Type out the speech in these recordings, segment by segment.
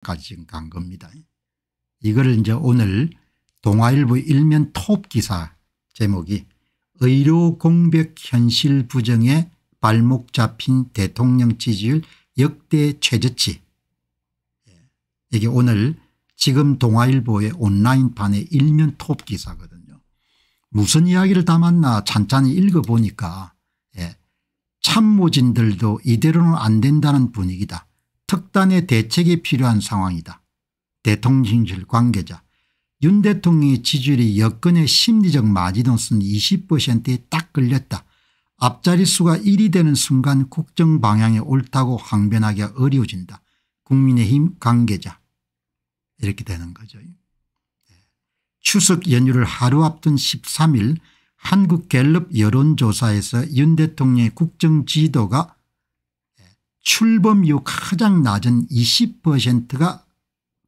까지 지금 간 겁니다. 이거를 이제 오늘 동아일보 일면 톱 기사 제목이 의료 공백 현실 부정에 발목 잡힌 대통령 지지율 역대 최저치 예. 이게 오늘 지금 동아일보의 온라인판의 일면 톱 기사거든요. 무슨 이야기를 담았나 찬찬히 읽어보니까 예, 참모진들도 이대로는 안 된다는 분위기다. 특단의 대책이 필요한 상황이다. 대통령실 관계자 윤 대통령의 지지율이 여건의 심리적 마지노선 20%에 딱 걸렸다. 앞자리 수가 1이 되는 순간 국정 방향이 옳다고 항변하기가 어려워진다. 국민의힘 관계자 이렇게 되는 거죠. 예. 추석 연휴를 하루 앞둔 13일 한국갤럽 여론조사에서 윤 대통령의 국정지도가 출범 이후 가장 낮은 20%가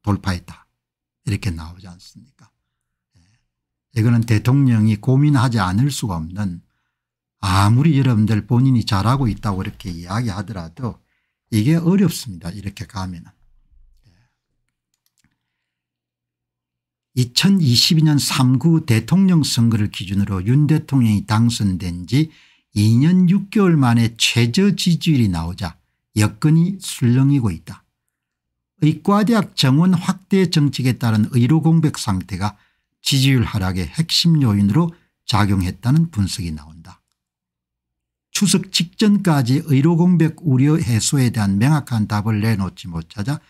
돌파했다 이렇게 나오지 않습니까 예. 이거는 대통령이 고민하지 않을 수가 없는 아무리 여러분들 본인이 잘하고 있다고 이렇게 이야기하더라도 이게 어렵습니다 이렇게 가면은 2022년 예. 3구 대통령 선거를 기준으로 윤 대통령이 당선된 지 2년 6개월 만에 최저 지지율이 나오자 여건이 술렁이고 있다. 의과대학 정원 확대 정책에 따른 의료 공백 상태가 지지율 하락의 핵심 요인으로 작용했다는 분석이 나온다. 추석 직전까지 의료 공백 우려 해소에 대한 명확한 답을 내놓지 못하자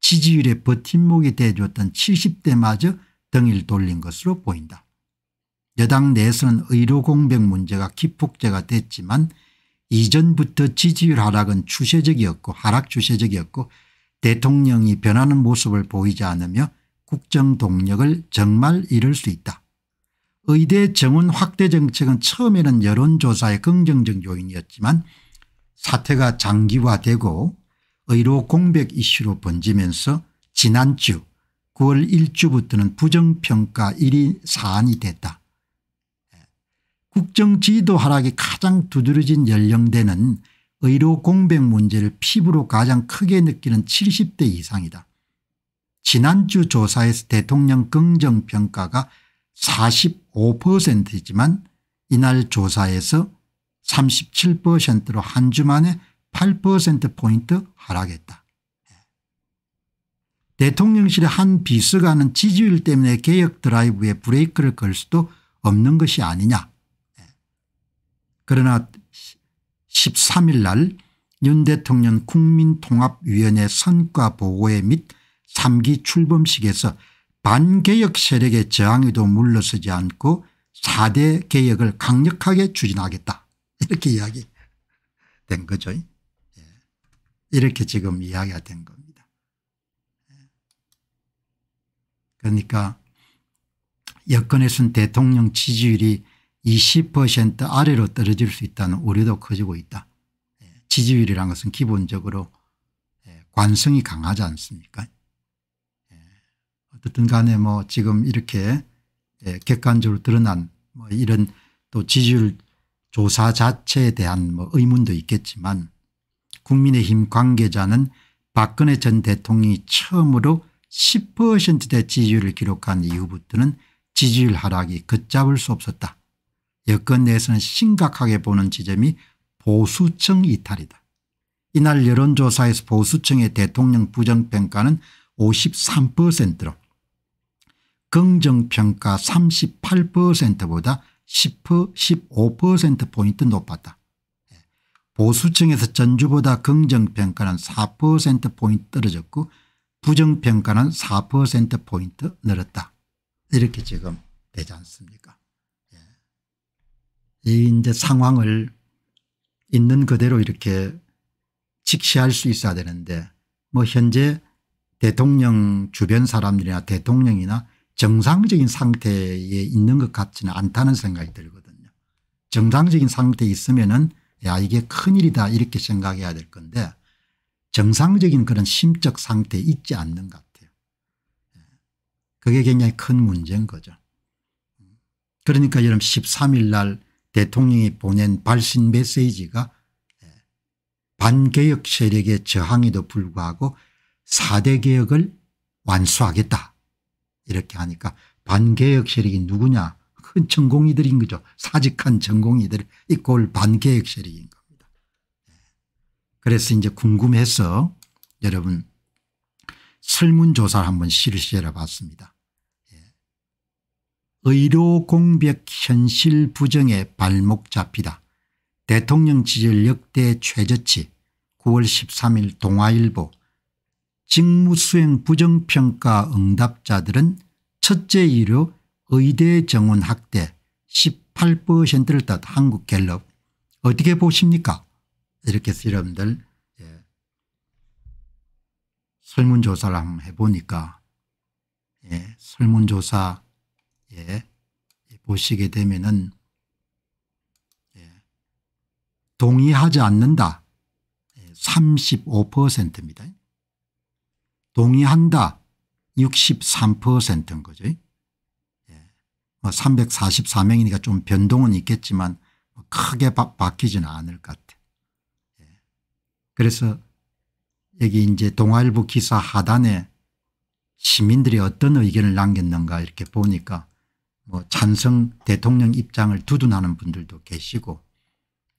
지지율의 버팀목이 되어줬던 70대마저 등을 돌린 것으로 보인다. 여당 내에서는 의료 공백 문제가 기폭제가 됐지만 이전부터 지지율 하락은 추세적이었고 하락 추세적이었고 대통령이 변하는 모습을 보이지 않으며 국정 동력을 정말 잃을 수 있다. 의대 정원 확대 정책은 처음에는 여론조사의 긍정적 요인이었지만 사태가 장기화되고 의료 공백 이슈로 번지면서 지난주 9월 1주부터는 부정평가 1위 사안이 됐다. 국정 지도 하락이 가장 두드러진 연령대는 의료 공백 문제를 피부로 가장 크게 느끼는 70대 이상이다. 지난주 조사에서 대통령 긍정평가가 45%이지만 이날 조사에서 37%로 한 주 만에 8%포인트 하락했다. 대통령실의 한 비서관은 지지율 때문에 개혁 드라이브에 브레이크를 걸 수도 없는 것이 아니냐 그러나 13일 날 윤 대통령 국민통합위원회 선과보고회 및 3기 출범식에서 반개혁 세력의 저항에도 물러서지 않고 4대 개혁을 강력하게 추진하겠다 이렇게 이야기된 거죠. 예. 이렇게 지금 이야기가 된 겁니다. 예. 그러니까 여권에서 대통령 지지율이 20% 아래로 떨어질 수 있다는 우려도 커지고 있다. 예, 지지율이란 것은 기본적으로 예, 관성이 강하지 않습니까 예, 어쨌든 간에 뭐 지금 이렇게 객관적으로 드러난 뭐 이런 또 지지율 조사 자체에 대한 뭐 의문도 있겠지만 국민의힘 관계자는 박근혜 전 대통령이 처음으로 10%대 지지율을 기록한 이후부터는 지지율 하락이 걷잡을 수 없었다. 여권 내에서는 심각하게 보는 지점이 보수층 이탈이다. 이날 여론조사에서 보수층의 대통령 부정평가는 53%로 긍정평가 38%보다 1 5포인트 높았다. 예. 보수층에서 전주보다 긍정평가는 4%포인트 떨어졌고 부정평가는 4%포인트 늘었다. 이렇게 지금 되지 않습니까 이 이제 상황을 있는 그대로 이렇게 직시할 수 있어야 되는데 뭐 현재 대통령 주변 사람들이나 대통령이나 정상적인 상태에 있는 것 같지는 않다는 생각이 들거든요. 정상적인 상태에 있으면은 야 이게 큰일이다 이렇게 생각해야 될 건데 정상적인 그런 심적 상태에 있지 않는 것 같아요. 그게 굉장히 큰 문제인 거죠. 그러니까 여러분 13일 날 대통령이 보낸 발신 메시지가 예, 반개혁 세력의 저항에도 불구하고 4대 개혁을 완수하겠다 이렇게 하니까 반개혁 세력이 누구냐 큰 전공이들인 거죠. 사직한 전공이들 이꼴 반개혁 세력인 겁니다. 예. 그래서 이제 궁금해서 여러분 설문조사를 한번 실시해 봤습니다. 의료 공백 현실 부정에 발목 잡히다. 대통령 지지율 역대 최저치 9월 13일 동아일보 직무수행 부정평가 응답자들은 첫째 일요 의대 정원 확대 18%를 뜻 한국갤럽 어떻게 보십니까 이렇게 해서 여러분들 예. 설문조사를 한번 해보니까 예. 설문조사 예, 보시게 되면은 예, 동의하지 않는다 35%입니다. 예, 동의한다 63%인 거죠. 예, 뭐 344명이니까 좀 변동은 있겠지만 뭐 크게 바, 바뀌지는 않을 것 같아. 예, 그래서 여기 이제 동아일보 기사 하단에 시민들이 어떤 의견을 남겼는가 이렇게 보니까 뭐 찬성 대통령 입장을 두둔하는 분들도 계시고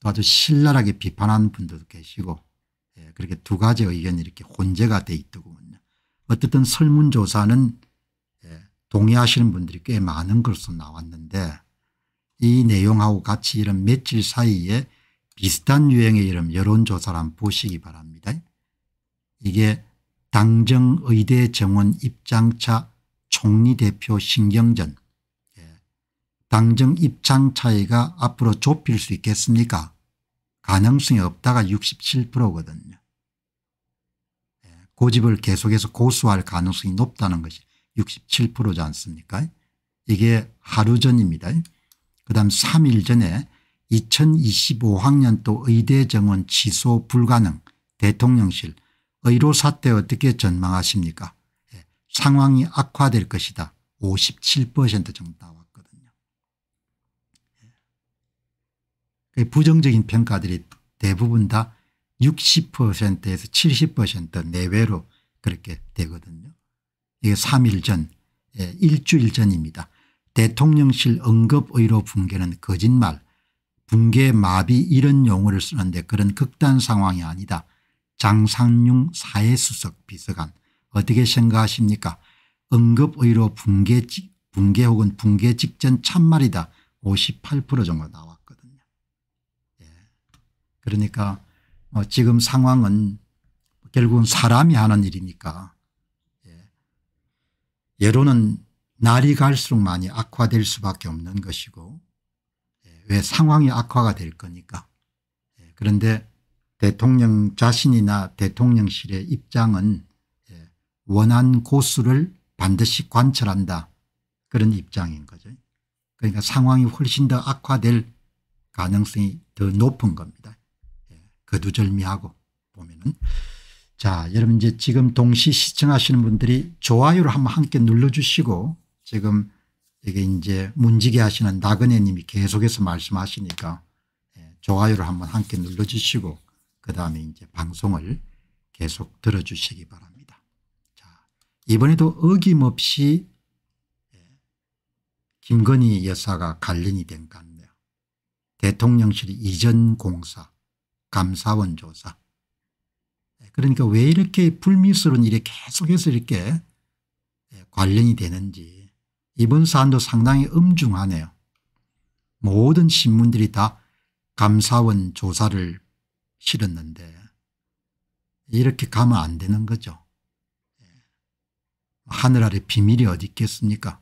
또 아주 신랄하게 비판하는 분들도 계시고 예, 그렇게 두 가지 의견이 이렇게 혼재가 돼 있더군요. 어쨌든 설문조사는 예, 동의하시는 분들이 꽤 많은 것으로 나왔는데 이 내용하고 같이 이런 며칠 사이에 비슷한 유행의 이런 여론조사를 한번 보시기 바랍니다. 이게 당정 의대 정원 입장차 총리 대표 신경전 당정 입장 차이가 앞으로 좁힐 수 있겠습니까 가능성이 없다가 67%거든요. 예, 고집을 계속해서 고수할 가능성이 높다는 것이 67%지 않습니까 이게 하루 전입니다. 그 다음 3일 전에 2025학년도 의대 정원 취소 불가능 대통령실 의료 사태 어떻게 전망하십니까 예, 상황이 악화될 것이다 57% 정도 나와 그 부정적인 평가들이 대부분 다 60%에서 70% 내외로 그렇게 되거든요. 이게 3일 전 예, 일주일 전입니다. 대통령실 언급의로 붕괴는 거짓말 붕괴 마비 이런 용어를 쓰는데 그런 극단 상황이 아니다. 장상용 사회수석 비서관 어떻게 생각하십니까 언급의로 붕괴, 붕괴 혹은 붕괴 직전 참말이다 58% 정도 나와 그러니까 어 지금 상황은 결국은 사람이 하는 일이니까 예. 예로는 날이 갈수록 많이 악화될 수밖에 없는 것이고 예, 왜 상황이 악화가 될 거니까 예, 그런데 대통령 자신이나 대통령실의 입장은 원한 고수를 반드시 관철한다 그런 입장인 거죠. 그러니까 상황이 훨씬 더 악화될 가능성이 더 높은 겁니다. 거두절미하고 보면은 자 여러분 이제 지금 동시 시청하시는 분들이 좋아요를 한번 함께 눌러주시고 지금 이게 이제 문지기 하시는 나그네님이 계속해서 말씀하시니까 예, 좋아요를 한번 함께 눌러주시고 그 다음에 이제 방송을 계속 들어주시기 바랍니다. 자 이번에도 어김없이 예, 김건희 여사가 관련이 된 것 같네요. 대통령실 이전 공사 감사원 조사. 예, 그러니까 왜 이렇게 불미스러운 일이 계속해서 이렇게 예, 관련이 되는지 이번 사안도 상당히 엄중하네요. 모든 신문들이 다 감사원 조사를 실었는데 이렇게 가면 안 되는 거죠. 예, 하늘 아래 비밀이 어디 있겠습니까